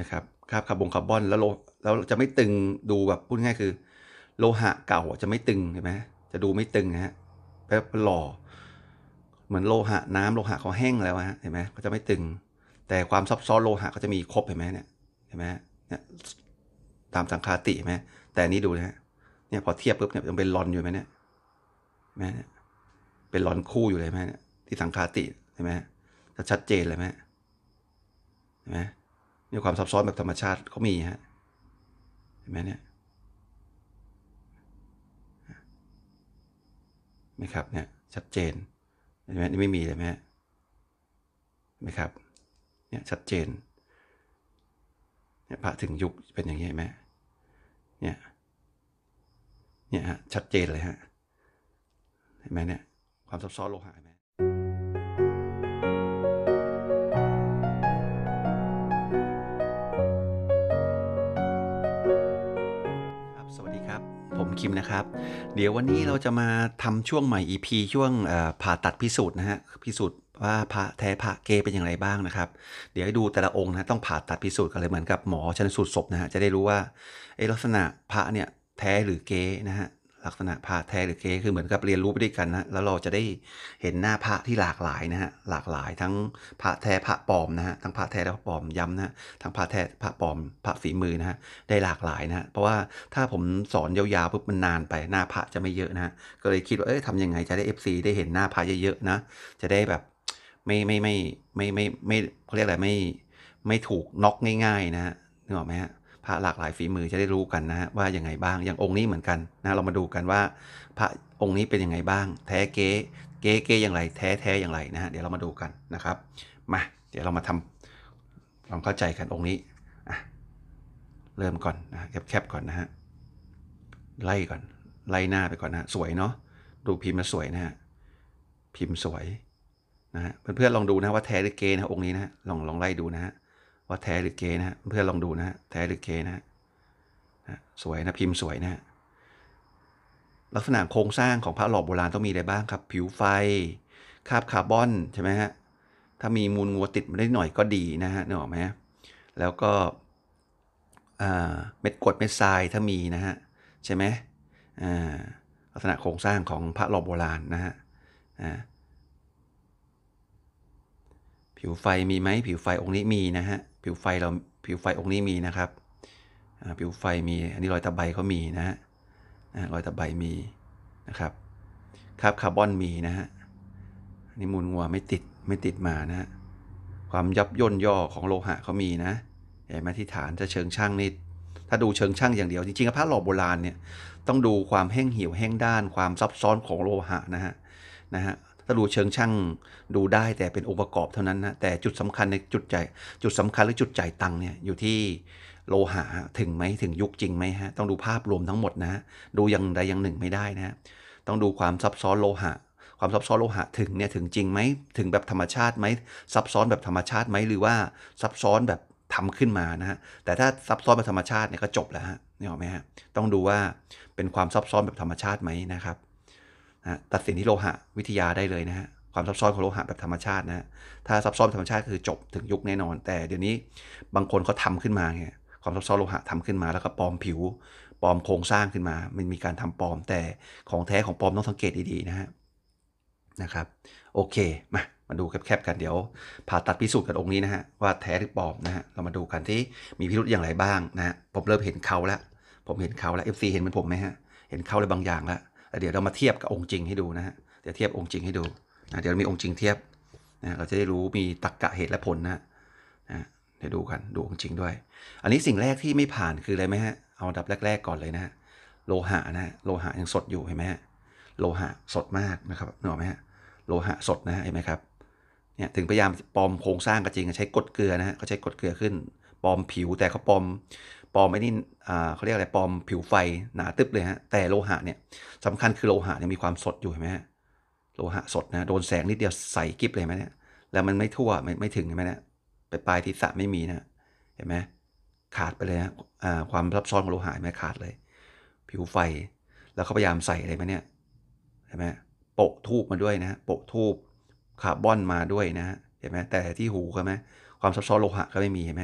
นะครับคาบคาร์บอนคาร์บอนแล้วโลแล้วจะไม่ตึงดูแบบพูดง่ายคือ โลหะเก่าจะไม่ตึงใช่ไหมจะดูไม่ตึงนะฮะแป๊บหล่อเหมือนโลหะน้ำโลหะเขาแห้งแล้วฮะเห็นไหมก็จะไม่ตึง แต่ความซับซ้อนโลหะก็จะมีครบเห็นไหมเนี่ยเห็นไหมเนี่ยตามสังคาติไหมแต่นี้ดูนะฮะเนี่ยพอเทียบปุ๊บเนี่ยยังเป็นรอนอยู่ไหมเนี่ยไหมเนี่ยเป็นรอนคู่อยู่เลยไหมเนี่ยที่สังคาติเห็นไหมจะชัดเจนเลยไหมเห็นไหมนี่ความซับซ้อนแบบธรรมชาติเขามีฮะเห็นไหมเนี่ยไหมครับเนี่ยชัดเจนเห็นไหมนี่ไม่มีเลยไหมไหมครับเนี่ยชัดเจนเนี่ยพระถึงยุคเป็นอย่างนี้ไหมเนี่ยเนี่ยฮะชัดเจนเลยฮะเห็นไหมเนี่ยความซับซ้อนโลหะไหมผมคิมนะครับ เดี๋ยววันนี้เราจะมาทำช่วงใหม่ EP ช่วงผ่าตัดพิสูจน์นะฮะ พิสูจน์ว่าพระแท้พระเกเป็นอย่างไรบ้างนะครับ เดี๋ยวให้ดูแต่ละองค์นะ ต้องผ่าตัดพิสูจน์กันเลยเหมือนกับหมอชันสูตรศพนะฮะ จะได้รู้ว่าลักษณะพระเนี่ย แท้หรือเกนะฮะลักษณะพระแท้หรือเกคือเหมือนกับเรียนรู้ไปด้วยกันนะแล้วเราจะได้เห็นหน้าพระที่หลากหลายนะฮะหลากหลายทั้งพระแท้พระปลอมนะฮะทั้งพระแท้และพระปลอมย้ำนะทั้งพระแท้พระปลอมพระฝีมือนะฮะได้หลากหลายนะฮะเพราะว่าถ้าผมสอนยาวๆปุ๊บมันนานไปหน้าพระจะไม่เยอะนะฮะก็เลยคิดว่าเอ้ยทำยังไงจะได้ FC ได้เห็นหน้าพระเยอะๆนะ จะได้แบบไม่ไม่ไม่ไม่ไม่ไม่เขาเรียกอะไรไม่ไม่ถูกน็อกง่าย ๆ นะฮะนึกออกไหมฮะพระหลากหลายฝีมือจะได้รู้กันนะฮะ ว่าอย่างไงบ้างอย่างองค์นี้เหมือนกัน นะเรามาดูกันว่าพระองค์นี้เป็นยังไงบ้าง แท้เก๋เก๋เก๋อย่างไร แท้แท้อย่างไรนะฮะเดี๋ยวเรามาดูกันนะครับมาเดี๋ยวเรามาทำลองเข้าใจกันองค์นี้เริ่มก่อนนะแคบๆก่อนนะฮะไล่ก่อน ไล่หน้าไปก่อนนะ สวยเนาะดูพิมพ์มาสวยนะฮะพิมพ์สวยนะฮะเพื่อนๆลองดูนะว่าแท้หรือเก๋นะองค์นี้นะลองลองไล่ดูนะฮะว่าแท้หรือเกนะฮะเพื่อนลองดูนะฮะแท้หรือเกนะฮะสวยนะพิมพ์สวยนะฮะลักษณะโครงสร้างของพระหลอดโบราณต้องมีอะไรบ้างครับ ผิวไฟคาบคาร์บอนใช่ไหมฮะถ้ามีมูลงัวติดมาได้หน่อยก็ดีนะฮะนึกออกไหมแล้วก็เม็ดกรดเม็ดทรายถ้ามีนะฮะใช่ไหมลักษณะโครงสร้างของพระหลอดโบราณนะฮะผิวไฟมีไหมผิวไฟองค์นี้มีนะฮะผิวไฟเราผิวไฟองค์นี้มีนะครับผิวไฟมีอันนี้รอยตะไบเขามีนะฮะรอยตะไบมีนะครับคาบคาร์บอนมีนะฮะนนี่มูลงัวไม่ติดไม่ติดมานะฮะความยับย่นย่อของโลหะเขามีนะเห็นไหมที่ฐานจะเชิงช่างนิด ถ้าดูเชิง ช่างอย่างเดียว จริงๆพระหล่อโบราณเนี่ยต้องดูความแห้งเหี่ยวแห้งด้านความซับซ้อนของโลหะนะฮะนะฮะถ้าดูเชิงช่างดูได้แต่เป็นองค์ประกอบเท่านั้นนะแต่จุดสำคัญในจุดใจ จุดสำคัญหรือจุดจ่ายตังเนี่ยอยู่ที่โลหะถึงไหมถึงยุคจริงไหมฮะต้องดูภาพรวมทั้งหมดนะดูอย่างใดอย่างหนึ่งไม่ได้นะต้องดูความซับซ้อนโลหะ ความซับซ้อนโลหะถึงเนี่ยถึงจริงไหมถึงแบบธรรมชาติไหมซับซ้อนแบบธรรมชาติไหมหรือว่าซับซ้อนแบบทำขึ้นมานะฮะแต่ถ้าซับซ้อนแบบธรรมชาติเนี่ยก็จบแล้วฮะนี่หรอไหมฮะต้องดูว่าเป็นความซับซ้อนแบบธรรมชาติไหมนะครับนะตัดสินที่โลหะวิทยาได้เลยนะฮะความซับซ้อนของโลหะแบบธรรมชาตินะถ้าซับซ้อนธรรมชาติคือจบถึงยุคแน่นอน แต่เดี๋ยวนี้บางคนเขาทาขึ้นมาไงความซับซ้อนโลหะทำขึ้นมาแล้วก็ปลอมผิวปลอมโครงสร้างขึ้นมามันมีการทำปลอมแต่ของแท้ของปลอมต้องสังเกตดีๆนะฮะนะครับโอเคมามาดูแคบๆ กันเดี๋ยวผ่าตัดพิสูจน์กันองค์นี้นะฮะว่าแท้หรือปลอมนะฮะเรามาดูกันที่มีพิรุธอย่างไรบ้างนะผมเริ่มเห็นเขาแล้วผมเห็นเขาแล้วเอฟซีเห็นเหมือนผมไหมฮะเห็นเขาอะไรบางอย่างแล้วเดี๋ยวเรามาเทียบกับองค์จริงให้ดูนะฮะ เดี๋ยวเทียบองค์จริงให้ดูนะเดี๋ยวมีองค์จริงเทียบนะ เราจะได้รู้มีตรรกะเหตุและผลนะนะเดี๋ยวดูกัน ดูองค์จริงด้วย อันนี้สิ่งแรกที่ไม่ผ่านคืออะไรไหมฮะ เอาดับแรกๆก่อนเลยนะฮะโลหะนะโลหะยังสดอยู่เห็นไหมฮะโลหะสดมากนะครับเห็นไหมฮะโลหะสดนะเห็นไหมครับ เนี่ยถึงพยายามปลอมโครงสร้างก็จริงใช้กดเกลือนะฮะเขาใช้กดเกลือขึ้น ปลอมผิวแต่เขาปลอมปลอมไม่นี่เขาเรียกอะไรปลอมผิวไฟหนาตึบเลยฮะ แต่โลหะเนี่ยสำคัญคือโลหะเนี่ยมีความสดอยู่เห็นไหมฮะ โลหะสดนะ โดนแสงนิดเดียวใสกิบเลยไหมเนี่ย แล้วมันไม่ทั่วไม่ไม่ถึงใช่ไหมเนี่ยไปปลายทิศะไม่มีนะ เห็นไหมขาดไปเลยฮะความซับซ้อนของโลหะไม่ขาดเลย ผิวไฟ แล้วเขาพยายามใส่อะไรมเนี่ยเห็นไหมโปะทูบมาด้วยนะโปะทูบคาร์บอนมาด้วยนะเห็นไหมแต่ที่หูเข็ไหมความซับซ้อนโลหะก็ไม่มีเห็นไหม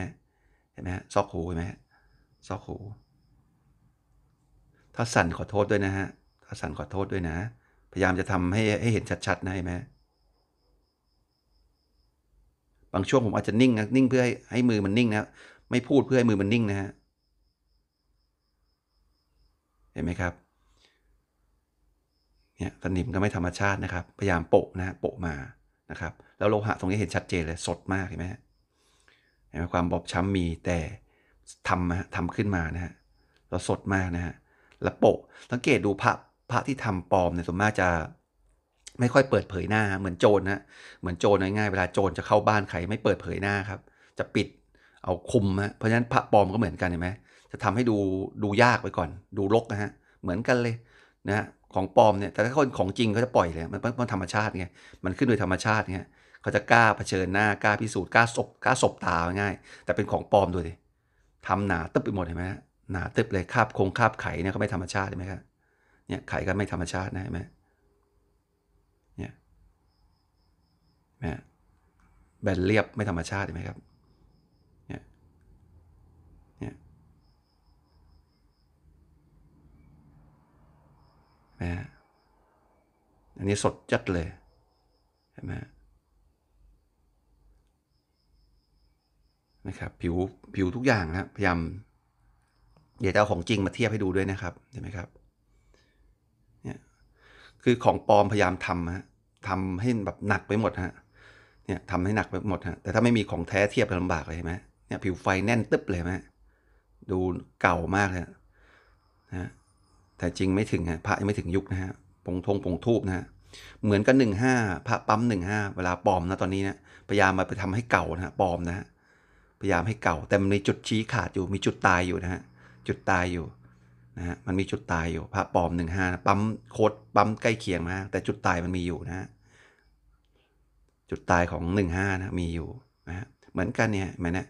เห็นไหมซอกหูเห็นไหมซอกหูถ้าสั่นขอโทษด้วยนะฮะถ้าสั่นขอโทษด้วยนะ พยายามจะทำให้ให้เห็นชัดๆนะเห็นไหม บางช่วงผมอาจจะนิ่งนะ นิ่งเพื่อให้ให้มือมันนิ่งนะ ไม่พูดเพื่อให้มือมันนิ่งนะฮะ เห็นไหมครับ เนี่ยสนิมก็ไม่ธรรมชาตินะครับ พยายามโปะนะฮะโปะมา นะครับ แล้วโลหะตรงนี้เห็นชัดเจนเลย สดมาก เห็นไหมเห็นไหมความบอบช้ำมีแต่ทำทำขึ้นมานะฮะเราสดมากนะฮะแล้วโปะสังเกตดูพระพระที่ทำปลอมเนี่ยส่วนมากจะ ไม่ค่อยเปิดเผยหน้าเหมือนโจรนะเหมือนโจรง่ายๆเวลาโจรจะเข้าบ้านใครไม่เปิดเผยหน้าครับ จะปิดเอาคุมฮะเพราะฉะนั้นพระปลอมก็เหมือนกันเห็นไหมจะทำให้ดูดูยากไปก่อน ดูรกนะฮะเหมือนกันเลยนะของปลอมเนี่ยแต่ถ้าคนของจริงเขาจะปล่อยเลยมันเป็นธรรมชาติไงมันขึ้นโดยธรรมชาติไงเขาจะกล้าเผชิญหน้ากล้าพิสูจน์กล้าศพกล้าศพตาง่าย แต่เป็นของปลอมดูดิทำหนาตึบไปหมดเห็นไหมหนาตึบเลยคาบคงคาบไข่เนี่ยก็ไม่ธรรมชาติเห็นไหมครับเนี่ยไข่ก็ไม่ธรรมชาตินะเห็นไหมเนี่ยแบนเรียบไม่ธรรมชาติเห็นไหมครับเนี่ยเนี่ยแม่อันนี้สดจัดเลย เห็นไหมนะครับผิวผิวทุกอย่างนะพยายาม เดี๋ยวจะเอาของจริงมาเทียบให้ดูด้วยนะครับเห็นไหมครับเนี่ยคือของปลอมพยายามทำฮะทำให้แบบหนักไปหมดฮะเนี่ยทำให้หนักไปหมดฮะแต่ถ้าไม่มีของแท้เทียบลำบากเลยเห็นไหมเนี่ยผิวไฟแน่นตึ๊บเลยไหมดูเก่ามากเลยนะแต่จริงไม่ถึงฮะพระยังไม่ถึงยุคนะฮะปงทงปงทูบนะฮะเหมือนกันหนึ่งห้าพระปั๊มหนึ่งห้าเวลาปลอมนะตอนนี้นะพยายามมาไปทำให้เก่านะฮะปลอมนะฮะพยายามให้เก่า แต่มันมีจุดชี้ขาดอยู่มีจุดตายอยู่นะฮะจุดตายอยู่นะฮะมันมีจุดตายอยู่พระปลอมหนึ่งห้าปั๊มโคดปั๊มใกล้เคียงมากแต่จุดตายมันมีอยู่นะฮะจุดตายของหนึ่งห้านะมีอยู่นะฮะเหมือนกันเนี่ยมันนะ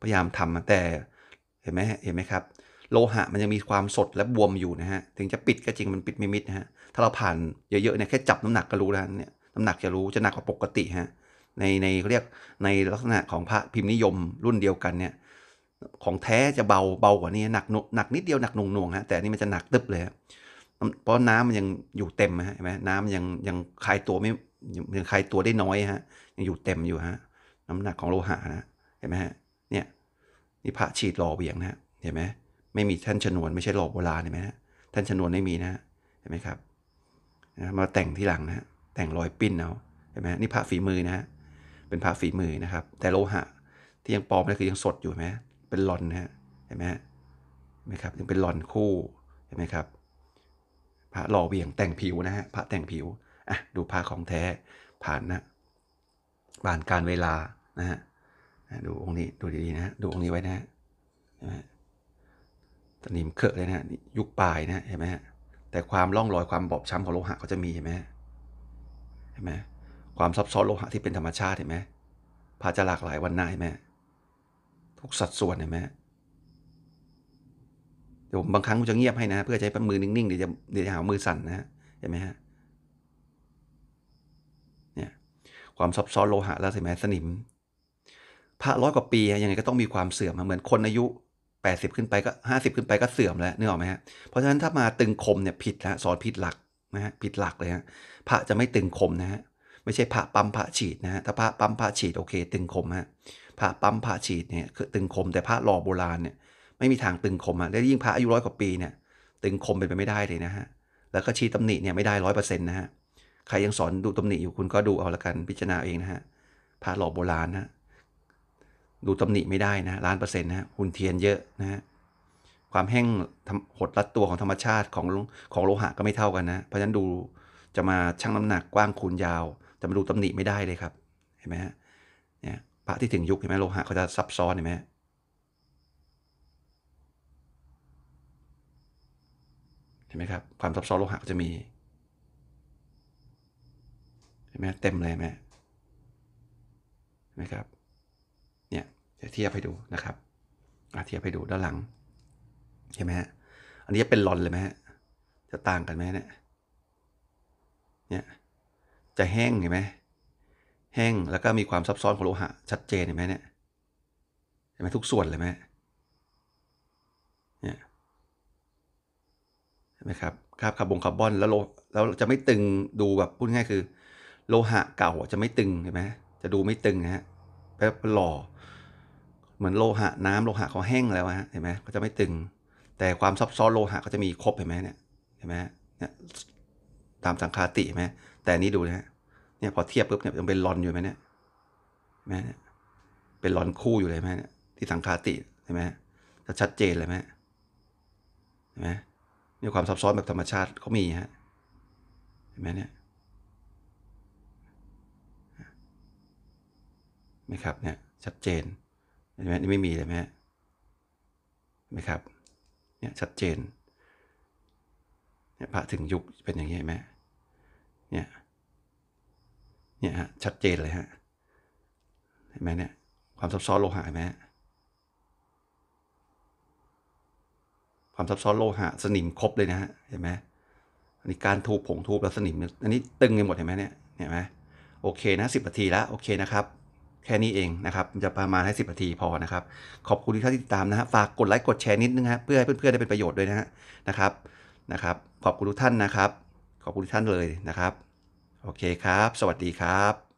พยายามทำแต่เห็นไหมเห็นไหมครับโลหะมันยังมีความสดและบวมอยู่นะฮะถึงจะปิดก็จริงมันปิดไม่มิดนะฮะถ้าเราผ่านเยอะๆเนี่ยแค่จับน้ำหนักก็รู้แล้วเนี่ยน้ำหนักจะรู้จะหนักกว่าปกติฮะในในเรียกในลักษณะของพระพิมพ์นิยมรุ่นเดียวกันเนี่ย ของแท้จะเบาเบากว่านี้หนักหนักนิดเดียวหนักหน่วงหน่วงฮะแต่นี่มันจะหนักตึบเลย เพราะน้ำมันยังอยู่เต็มฮะเห็นไหมน้ำยังยังคลายตัวไม่ยังคลายตัวได้น้อยฮะยังอยู่เต็มอยู่ฮะ น้ำหนักของโลหะนะเห็นไหมฮะเนี่ยนี่พระฉีดหล่อเวียงนะเห็นไหมไม่มีท่านชนวน ไม่ใช่หล่อโบราณเห็นไหมฮะท่านชนวนไม่มีนะเห็นไหมครับมาแต่งที่หลังนะแต่งรอยปิ้นเอาเห็นไหมนี่พระฝีมือนะเป็นพระฝีมือนะครับ แต่โลหะที่ยังปลอมนี่คือยังสดอยู่ไหมเป็นหลอนนะฮะเห็นไหมเห็นไหมครับยังเป็นหลอนคู่เห็นไหมครับพระหล่อเวียงแต่งผิวนะฮะพระแต่งผิวอ่ะดูพระของแท้ผ่านนะผ่านการเวลานะฮะดูองค์นี้ดูดีๆนะดูองค์นี้ไว้นะฮะตนิมเคอะเลยนะยุคปลายนะเห็นไหมฮะแต่ความร่องรอยความบอบช้ำของโลหะเขาจะมีเห็นไหมเห็นไหมความซับซ้อนโลหะที่เป็นธรรมชาติเห็นไหมพาจะหลากหลายวันนายแม่ไหม ทุกสัดส่วนเห็นไหมเดี๋ยวผมบางครั้งจะเงียบให้นะ เพื่อใช้มือนิ่งๆ เดี๋ยวจะเดี๋ยวจะหามือสั่นนะเห็นไหมฮะเนี่ยความซับซ้อนโลหะแล้วเห็นไหมสนิม พระร้อยกว่าปียังไงก็ต้องมีความเสื่อมเหมือนคนอายุ 80ขึ้นไปก็50 ขึ้นไปก็เสื่อมแล้วนึกออกไหมฮะ เพราะฉะนั้นถ้ามาตึงคมเนี่ยผิดแล้วสอนผิดหลักนะฮะผิดหลักเลยฮะพระจะไม่ตึงคมนะฮะไม่ใช่ผ่าปั๊มผ่าฉีดนะฮะถ้าผ่าปั๊มผ่าฉีด โอเคตึงคมฮะผ่าปั๊มผ่าฉีดเนี่ยคือตึงคมแต่ผ่าหล่อโบราณเนี่ยไม่มีทางตึงคมอะและยิ่งพระอายุร้อยกว่าปีเนี่ยตึงคมเป็นไปไม่ได้เลยนะฮะ แล้วก็ชี้ตำหนิเนี่ยไม่ได้ร้อยเปอร์เซ็นต์นะฮะ ใครยังสอนดูตำหนิอยู่คุณก็ดูเอาละกันพิจารณาเองนะฮะ พระหล่อโบราณนะดูตำหนิไม่ได้นะล้านเปอร์เซ็นต์นะหุ่นเทียนเยอะนะฮะความแห้งหดรัดตัวของธรรมชาติของของโลหะก็ไม่เท่ากันนะ เพราะฉะนั้นดูจะมาชั่งน้ำหนักกว้างคูณยาวแต่มาดูตำหนิไม่ได้เลยครับ เห็นไหมฮะ เนี่ย พระที่ถึงยุคเห็นไหมโลหะเขาจะซับซ้อนเห็นไหมเห็นไหมครับ ความซับซ้อนโลหะก็จะมี เห็นไหมเต็มเลยไหมนมครับ เนี่ยจะเทียบให้ดูนะครับเทียบให้ดูด้านหลัง เห็นไหมฮะ อันนี้เป็นหลอนเลยไหมฮะ จะต่างกันไหมเนี่ย เนี่ยจะแห้งเห็นไหมแห้งแล้วก็มีความซับซ้อนของโลหะชัดเจนเห็นไหมเนี่ยเห็นไหมทุกส่วนเลยไหมเนี่ยเห็นไหมครับคาบคาร์บอนคาร์บอนแล้วโลแล้วจะไม่ตึงดูแบบพูดง่ายคือโลหะเก่าจะไม่ตึงเห็นไหมจะดูไม่ตึงนะฮะแป๊บหล่อเหมือนโลหะน้ำโลหะเขาแห้งแล้วฮะเห็นไหมก็จะไม่ตึง แต่ความซับซ้อนโลหะก็จะมีครบเห็นไหมเนี่ยเห็นไหมเนี่ยตามสังคาติไหมแต่นี้ดูนะเนี่ยพอเทียบปุ๊บเนี่ยยังเป็นลอนอยู่ไหมเนี่ยไหมเนี่ยเป็นลอนคู่อยู่เลยไหมเนี่ยที่สังคาติใช่ไหมจะชัดเจนเลยไหมเห็นไหมนี่ความซับซ้อนแบบธรรมชาติเขามีฮะ เห็นไหมเนี่ยไหมครับเนี่ยชัดเจนเห็นไหมนี่ไม่มีเลยไหมไหมครับ เนี่ยชัดเจน เนี่ยพระถึงยุคเป็นอย่างนี้ไหมเนี่ย เนี่ยฮะ ชัดเจนเลยฮะ เห็นไหมเนี่ย ความซับซ้อนโลหะเห็นไหมความซับซ้อนโลหะ สนิมครบเลยนะฮะ เห็นไหมอันนี้การทูบผงทูบแล้วสนิม อันนี้ตึงไปหมดเห็นไหมเนี่ย เห็นไหม โอเคนะสิบนาทีแล้วโอเคนะครับ แค่นี้เองนะครับ จะประมาณให้สิบนาทีพอนะครับ ขอบคุณที่ท่านติดตามนะฮะ ฝากกดไลค์ กดแชร์นิดนึงฮะ เพื่อให้เพื่อน ๆ ได้เป็นประโยชน์ด้วยนะฮะ นะครับ นะครับ ขอบคุณทุกท่านนะครับขอบคุณท่านเลยนะครับ โอเคครับ สวัสดีครับ